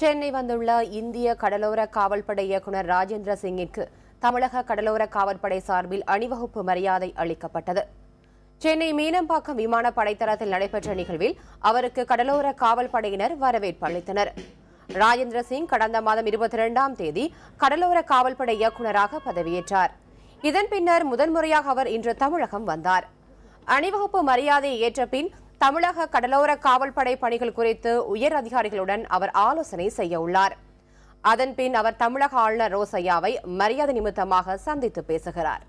சென்னை வந்துள்ள இந்திய கடலோர காவல்படை இயக்குநர் ராஜேந்திர சிங்கிற்கு தமிழக கடலோர காவல்படை சார்பில் அணிவகுப்பு மரியாதை அளிக்கப்பட்டது சென்னை மீனம்பாக்கம் விமான படைத்தளத்தில் நடைபெற்ற நிகழ்வில் அவருக்கு கடலோர காவல்படையினர் வரவேற்பு அளித்தனர் ராஜேந்திர சிங் கடந்த மாதம் இருபத்தி இரண்டாம் தேதி கடலோர காவல்படை இயக்குநராக பதவியேற்றார் இதன் பின்னர் முதன்முறையாக அவர் இன்று தமிழகம் வந்தார் அணிவகுப்பு மரியாதையை ஏற்ற பின் தமிழக கடலோர காவல்படை பணிகள் குறித்து உயர் அதிகாரிகளுடன் அவர் ஆலோசனை செய்யவுள்ளார் அதன்பின் அவர் தமிழக ஆளுநர் ரோசையாவை மரியாதை நிமித்தமாக சந்தித்து பேசுகிறார்